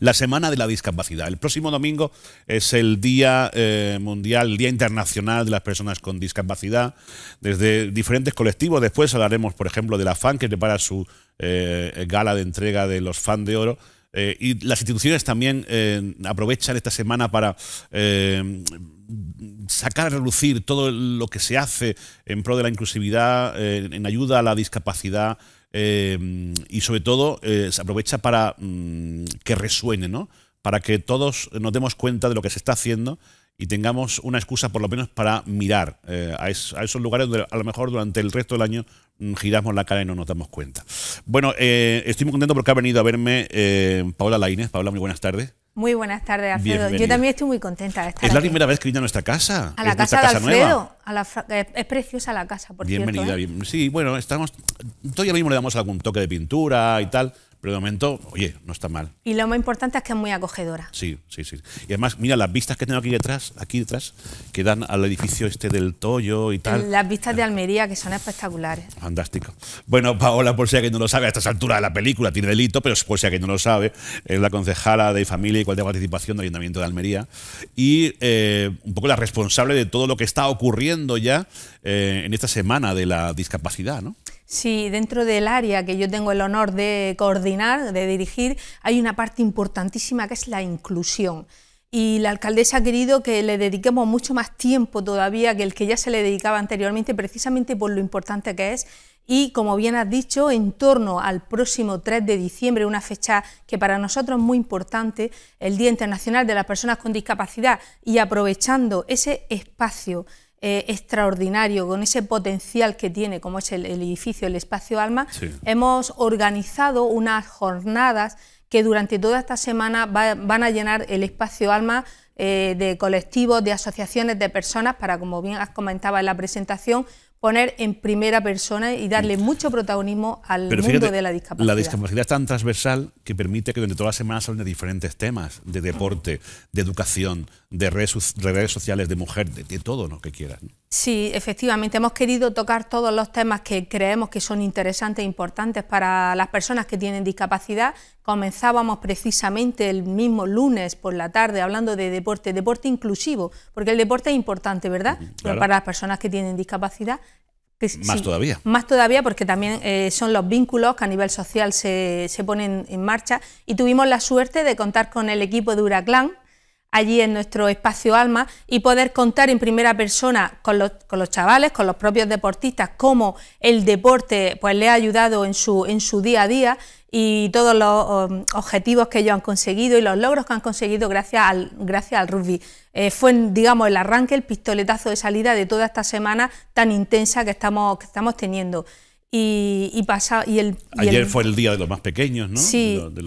la Semana de la Discapacidad. El próximo domingo es el Día eh, Mundial, el Día Internacional de las Personas con Discapacidad, desde diferentes colectivos. Después hablaremos, por ejemplo, de la FAN, que prepara su eh, gala de entrega de los FAN de Oro. Eh, y las instituciones también aprovechan esta semana para sacar a relucir todo lo que se hace en pro de la inclusividad, en ayuda a la discapacidad, Em, y sobre todo eh, se aprovecha para mm, que resuene, ¿no? Para que todos nos demos cuenta de lo que se está haciendo y tengamos una excusa por lo menos para mirar eh, a, esos lugares donde a lo mejor durante el resto del año mm, giramos la cara y no nos damos cuenta. Bueno, eh, estoy muy contento porque ha venido a verme Paola Laines. Paola, muy buenas tardes. Muy buenas tardes, Alfredo. Yo también estoy muy contenta de estar Es la primera vez que vine a nuestra casa. A la casa, de Alfredo. A la eh, es preciosa la casa, por Bienvenida, cierto, Bienvenida. ¿eh? Sí, bueno, estamos... Todavía mismo le damos algún toque de pintura y tal, pero de momento, oye, no está mal. Y lo más importante es que es muy acogedora. Sí, sí, sí. Y además, mira las vistas que tengo aquí detrás, aquí detrás, que dan al edificio este del Toyo y tal. Las vistas de Almería, que son espectaculares. Fantástico. Bueno, Paola, por si alguien no lo sabe, a estas alturas de la película tiene delito, pero por si alguien no lo sabe, es la concejala de Familia y cual de Participación del Ayuntamiento de Almería y eh, un poco la responsable de todo lo que está ocurriendo ya eh, en esta semana de la discapacidad, ¿no? Sí, dentro del área que yo tengo el honor de coordinar, de dirigir, hay una parte importantísima que es la inclusión y la alcaldesa ha querido que le dediquemos mucho más tiempo todavía que el que ya se le dedicaba anteriormente, precisamente por lo importante que es. Y como bien has dicho, en torno al próximo 3 de diciembre, una fecha que para nosotros es muy importante, el Día Internacional de las Personas con Discapacidad, y aprovechando ese espacio eh, extraordinario, con ese potencial que tiene, como es el, edificio, el espacio Alma, hemos organizado unas jornadas que durante toda esta semana van a llenar el espacio Alma eh, de colectivos, de asociaciones, de personas, para, como bien has comentaba en la presentación, poner en primera persona y darle mm. mucho protagonismo al mundo de la discapacidad. La discapacidad es tan transversal que permite que durante todas las semana salgan de diferentes temas, de deporte, de educación, de redes, sociales, de mujer, de, todo lo que quieras. Sí, efectivamente, hemos querido tocar todos los temas que creemos que son interesantes e importantes para las personas que tienen discapacidad. Comenzábamos precisamente el mismo lunes por la tarde hablando de deporte, deporte inclusivo, porque el deporte es importante, ¿verdad? Pero para las personas que tienen discapacidad más todavía. Más todavía porque también eh, son los vínculos que a nivel social se, ponen en marcha y tuvimos la suerte de contar con el equipo de Huraclán allí en nuestro espacio Alma y poder contar en primera persona con los, con los chavales, con los propios deportistas, cómo el deporte pues, le ha ayudado en su, en su día a día y todos los um, objetivos que ellos han conseguido y los logros que han conseguido gracias al, gracias al rugby. Eh, fue, digamos, el arranque, el pistoletazo de salida de toda esta semana tan intensa que estamos, que estamos teniendo. Y, y, y el, Ayer fue el día de los más pequeños, ¿no? Sí. De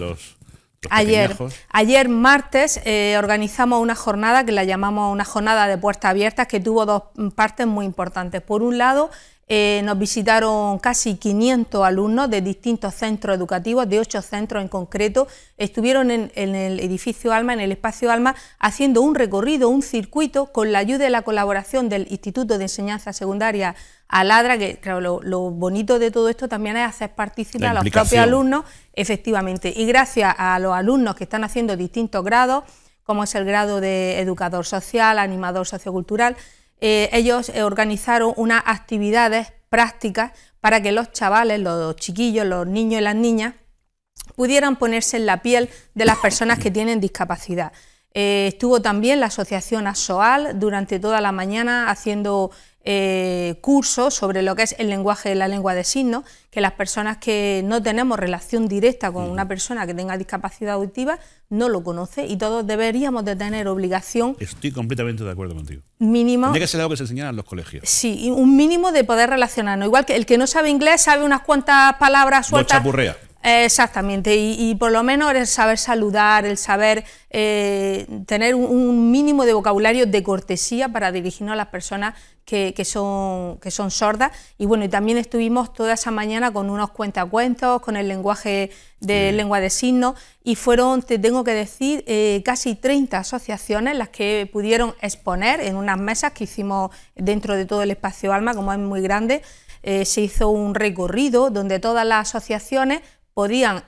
Ayer, ayer martes eh, organizamos una jornada que la llamamos una jornada de puertas abiertas que tuvo dos partes muy importantes. Por un lado, eh, nos visitaron casi 500 alumnos de distintos centros educativos, de ocho centros en concreto. Estuvieron en, el edificio Alma, en el espacio Alma, haciendo un recorrido, un circuito, con la ayuda y la colaboración del Instituto de Enseñanza Secundaria Aladra, que lo, bonito de todo esto también es hacer participar a los propios alumnos, efectivamente. Y gracias a los alumnos que están haciendo distintos grados, como es el grado de educador social, animador sociocultural, eh, ellos eh, organizaron unas actividades prácticas para que los chavales, los chiquillos, los niños y las niñas pudieran ponerse en la piel de las personas que tienen discapacidad. Eh, estuvo también la asociación ASOAL durante toda la mañana haciendo eh, cursos sobre lo que es el lenguaje, de la lengua de signos, que las personas que no tenemos relación directa con una persona que tenga discapacidad auditiva no lo conoce y todos deberíamos de tener obligación. Estoy completamente de acuerdo contigo. Mínimo. Tiene que ser algo que se enseñara en los colegios. Sí, un mínimo de poder relacionarnos. Igual que el que no sabe inglés sabe unas cuantas palabras sueltas. No chapurrea. Exactamente, y, por lo menos el saber saludar, el saber eh, tener un, mínimo de vocabulario de cortesía para dirigirnos a las personas que, son, que son sordas. Y bueno, y también estuvimos toda esa mañana con unos cuentacuentos, con el lenguaje de lengua de signos, y fueron, te tengo que decir, eh, casi 30 asociaciones las que pudieron exponer en unas mesas que hicimos dentro de todo el espacio Alma, como es muy grande. Eh, se hizo un recorrido donde todas las asociaciones podían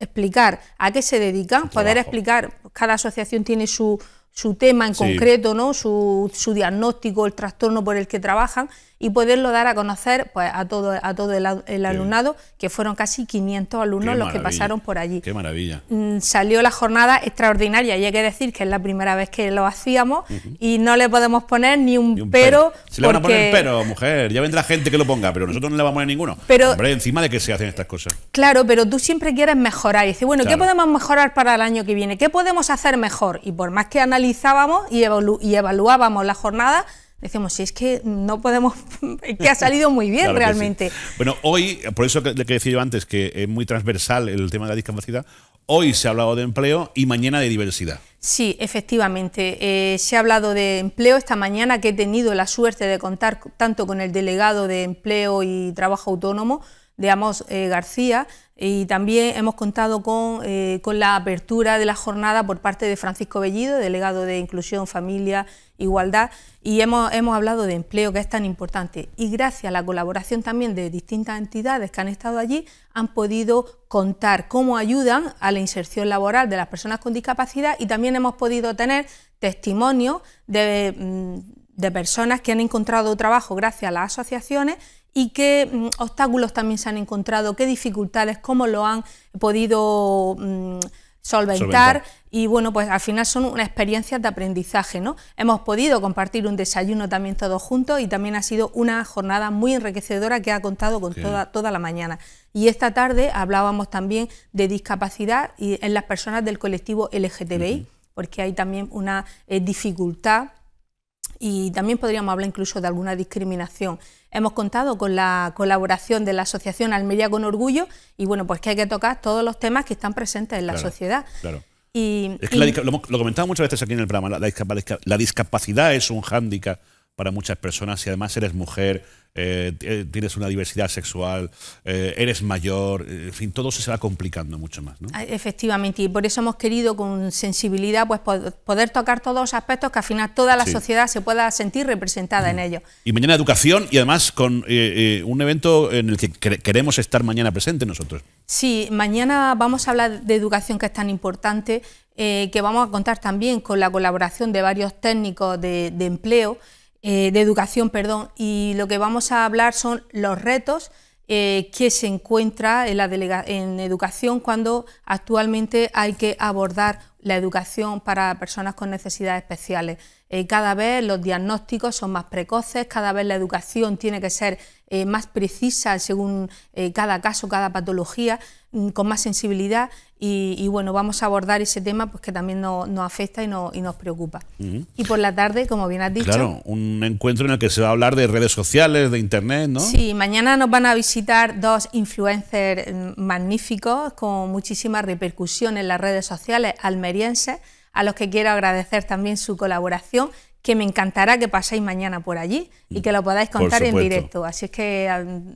explicar a qué se dedican, poder explicar, cada asociación tiene su, su tema en concreto, ¿no? Su, su, diagnóstico, el trastorno por el que trabajan, y poderlo dar a conocer pues, a todo, a todo el, alumnado, que fueron casi 500 alumnos los que pasaron por allí. ¡Qué maravilla! Mm, salió la jornada extraordinaria y hay que decir que es la primera vez que lo hacíamos y no le podemos poner ni un, pero. ...se le van a poner pero, mujer, ya vendrá gente que lo ponga, pero nosotros no le vamos a poner ninguno. Pero, Hombre, encima de que se hacen estas cosas. Claro, pero tú siempre quieres mejorar y dices, bueno, ¿qué podemos mejorar para el año que viene? ¿Qué podemos hacer mejor? Y por más que analizábamos y evaluábamos la jornada, decimos, si es que no podemos, que ha salido muy bien realmente. Bueno, hoy, por eso que, que decía yo antes que es muy transversal el tema de la discapacidad, hoy se ha hablado de empleo y mañana de diversidad. Sí, efectivamente. Eh, se ha hablado de empleo esta mañana que he tenido la suerte de contar tanto con el delegado de empleo y trabajo autónomo de Amos eh, García y también hemos contado eh, con, la apertura de la jornada por parte de Francisco Bellido, delegado de Inclusión, Familia, Igualdad, y hemos, hablado de empleo, que es tan importante. Y gracias a la colaboración también de distintas entidades que han estado allí, han podido contar cómo ayudan a la inserción laboral de las personas con discapacidad y también hemos podido tener testimonio de, mm, de personas que han encontrado trabajo gracias a las asociaciones y qué mm, obstáculos también se han encontrado, qué dificultades, cómo lo han podido mm, solventar, Y bueno, pues al final son una experiencia de aprendizaje, ¿no? Hemos podido compartir un desayuno también todos juntos y también ha sido una jornada muy enriquecedora que ha contado con toda, la mañana. Y esta tarde hablábamos también de discapacidad y en las personas del colectivo LGTBI, porque hay también una eh, dificultad y también podríamos hablar incluso de alguna discriminación. Hemos contado con la colaboración de la Asociación Almería con Orgullo y bueno, pues que hay que tocar todos los temas que están presentes en la sociedad. Claro. Y, es que lo, lo muchas veces aquí en el programa, la, la, discapacidad es un hándicap para muchas personas. Si además eres mujer, eh, eh, tienes una diversidad sexual, eh, eres mayor, en fin, todo se va complicando mucho más. Ah, efectivamente, y por eso hemos querido con sensibilidad pues, poder tocar todos los aspectos que al final toda la sociedad se pueda sentir representada en ello Y mañana educación y además con un evento en el que queremos estar mañana presente nosotros. Sí, mañana vamos a hablar de educación que es tan importante, que vamos a contar también con la colaboración de varios técnicos de empleo. Eh, de educación, perdón, y lo que vamos a hablar son los retos eh, que se encuentra en, la educación cuando actualmente hay que abordar la educación para personas con necesidades especiales. Eh, cada vez los diagnósticos son más precoces, cada vez la educación tiene que ser más precisa según cada caso, cada patología, mm, con más sensibilidad y, bueno, vamos a abordar ese tema pues que también nos afecta y, nos preocupa. Y por la tarde, como bien has dicho... Claro, un encuentro en el que se va a hablar de redes sociales, de internet, ¿no? Sí, mañana nos van a visitar dos influencers mm, magníficos con muchísima repercusión en las redes sociales almerienses, a los que quiero agradecer también su colaboración que me encantará que paséis mañana por allí y mm, que lo podáis contar en directo. Así es que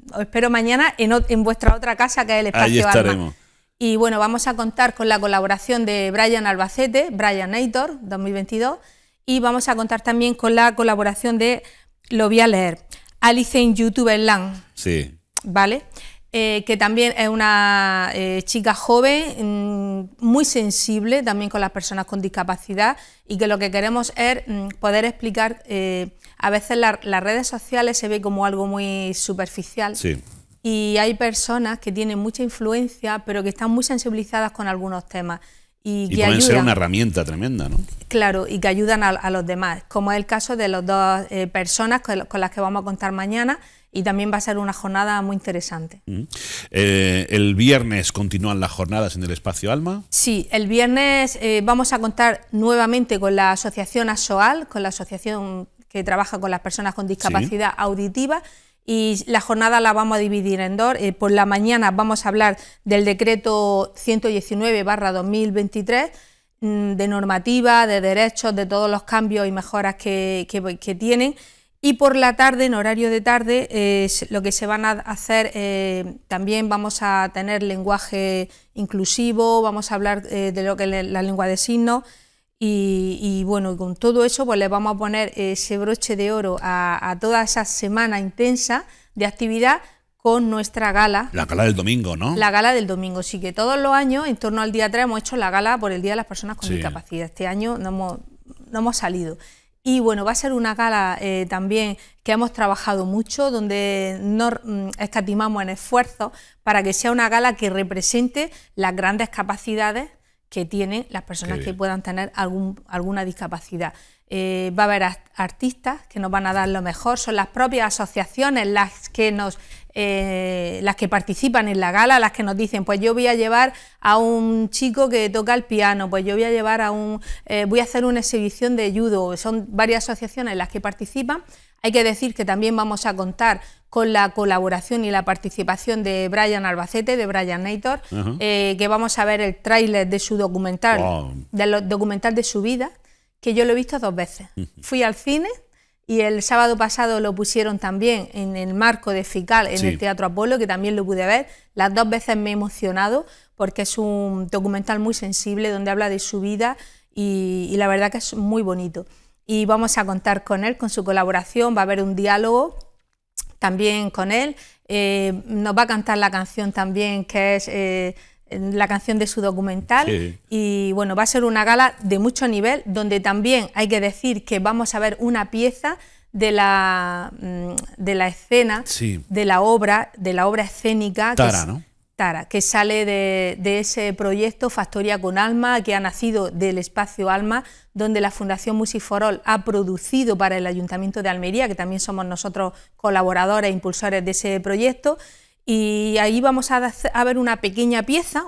mm, os espero mañana en, vuestra otra casa, que es el espacio Ahí estaremos. Y bueno, vamos a contar con la colaboración de Brian Albacete, Brian Nator, 2022, y vamos a contar también con la colaboración de, lo voy a leer, Alice en YouTube Land. Sí. ¿Vale? Eh, que también es una eh, chica joven, mm, muy sensible también con las personas con discapacidad y que lo que queremos es mm, poder explicar, eh, a veces las redes sociales se ve como algo muy superficial. Sí y hay personas que tienen mucha influencia, pero que están muy sensibilizadas con algunos temas. Y, que pueden ser una herramienta tremenda, ¿no? Claro, y que ayudan a, los demás, como es el caso de las dos eh, personas con, las que vamos a contar mañana, y también va a ser una jornada muy interesante. Mm. Eh, ¿El viernes continúan las jornadas en el espacio Alma? Sí, el viernes eh, vamos a contar nuevamente con la asociación ASOAL, con la asociación que trabaja con las personas con discapacidad auditiva, y la jornada la vamos a dividir en dos. Eh, por la mañana vamos a hablar del decreto 119-2023 mm, de normativa, de derechos, de todos los cambios y mejoras que, tienen. Y por la tarde, en horario de tarde, lo que se van a hacer, eh, también vamos a tener lenguaje inclusivo, vamos a hablar eh, de lo que es la lengua de signos, y, bueno, con todo eso pues le vamos a poner ese broche de oro a, toda esa semana intensa de actividad con nuestra gala. La gala del domingo, ¿no? La gala del domingo. Sí que todos los años, en torno al día 3, hemos hecho la gala por el Día de las Personas con Discapacidad. Este año no hemos, no hemos salido. Y bueno, va a ser una gala eh, también que hemos trabajado mucho, donde no mm, estatimamos en esfuerzo para que sea una gala que represente las grandes capacidades que tienen las personas que puedan tener algún, alguna discapacidad. Eh, va a haber artistas que nos van a dar lo mejor, son las propias asociaciones las que nos eh, las que participan en la gala, las que nos dicen, pues yo voy a llevar a un chico que toca el piano, pues yo voy a llevar a un, eh, voy a hacer una exhibición de judo, son varias asociaciones las que participan hay que decir que también vamos a contar con la colaboración y la participación de Brian Albacete, de Brian Nator, eh, que vamos a ver el tráiler de su documental, del documental de su vida, que yo lo he visto dos veces. Fui al cine y el sábado pasado lo pusieron también en el marco de FICAL en el Teatro Apolo, que también lo pude ver. Las dos veces me he emocionado porque es un documental muy sensible donde habla de su vida y la verdad que es muy bonito y vamos a contar con él, con su colaboración, va a haber un diálogo también con él, eh, nos va a cantar la canción también que es... Eh, la canción de su documental y bueno, va a ser una gala de mucho nivel donde también hay que decir que vamos a ver una pieza de la, mm, de la escena, de la obra, de la obra escénica. Tara, ¿no? que sale de, ese proyecto Factoría con Alma, que ha nacido del espacio Alma, donde la Fundación Musiforol ha producido para el Ayuntamiento de Almería, que también somos nosotros colaboradores e impulsores de ese proyecto. Y ahí vamos a, ver una pequeña pieza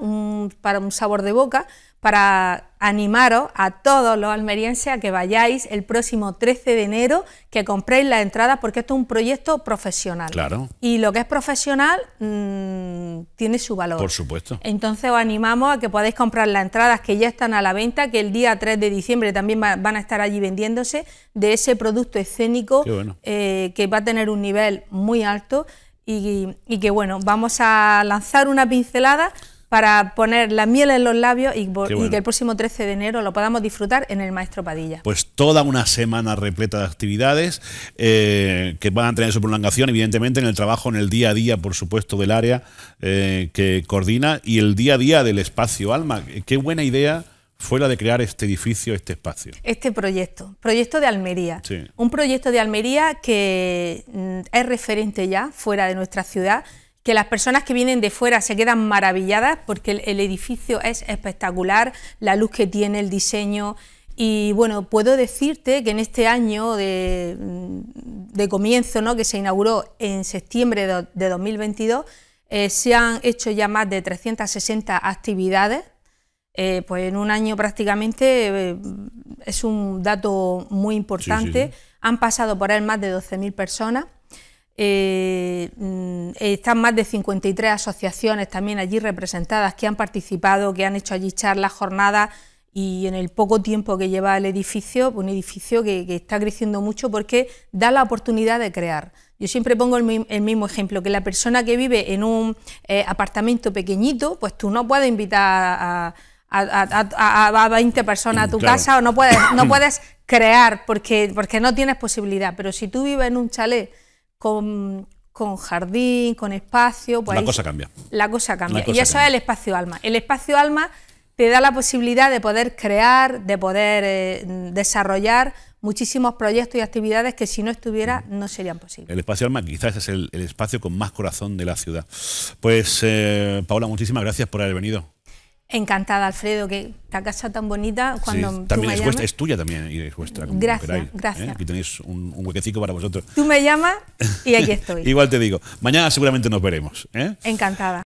para un sabor de boca, para animaros a todos los almerienses a que vayáis el próximo 13 de enero, que compréis las entradas, porque esto es un proyecto profesional. Claro. Y lo que es profesional mm, tiene su valor. Por supuesto. Entonces os animamos a que podáis comprar las entradas que ya están a la venta, que el día 3 de diciembre también van a estar allí vendiéndose, de ese producto escénico eh, que va a tener un nivel muy alto. y, que bueno, vamos a lanzar una pincelada para poner la miel en los labios y, que el próximo 13 de enero lo podamos disfrutar en el Maestro Padilla. Pues toda una semana repleta de actividades eh, que van a tener su prolongación, evidentemente, en el trabajo, en el día a día, por supuesto, del área eh, que coordina y el día a día del espacio Alma. Qué buena idea fuera la de crear este edificio, este espacio. Este proyecto, proyecto de Almería. Sí. Un proyecto de Almería que mm, es referente ya fuera de nuestra ciudad que las personas que vienen de fuera se quedan maravilladas porque el, edificio es espectacular, la luz que tiene, el diseño, y bueno, puedo decirte que en este año de, mm, comienzo, ¿no? que se inauguró en septiembre de, 2022, eh, se han hecho ya más de 360 actividades. Eh, pues en un año prácticamente eh, es un dato muy importante. Han pasado por él más de 12.000 personas. Eh, mm, eh, están más de 53 asociaciones también allí representadas que han participado, que han hecho allí charlas, jornadas y en el poco tiempo que lleva el edificio, un edificio que, está creciendo mucho porque da la oportunidad de crear. Yo siempre pongo el, mismo ejemplo, que la persona que vive en un eh, apartamento pequeñito, pues tú no puedes invitar a, 20 personas a tu casa o no puedes, no puedes crear porque, porque no tienes posibilidad, pero si tú vives en un chalet con, jardín, con espacio. la, cosa cambia. la cosa cambia. y eso es el espacio alma. El espacio alma te da la posibilidad de poder crear, de poder eh, desarrollar muchísimos proyectos y actividades que si no estuviera mm. no serían posibles. El espacio Alma quizás es el, espacio con más corazón de la ciudad. Pues eh, Paula, muchísimas gracias por haber venido. Encantada, Alfredo, que esta casa tan bonita. Cuando también es, es, tuya también y es vuestra. gracias, ¿eh? gracias. Aquí tenéis un, huequecito para vosotros. Tú me llamas y aquí estoy. Igual te digo, mañana seguramente nos veremos. ¿eh? Encantada.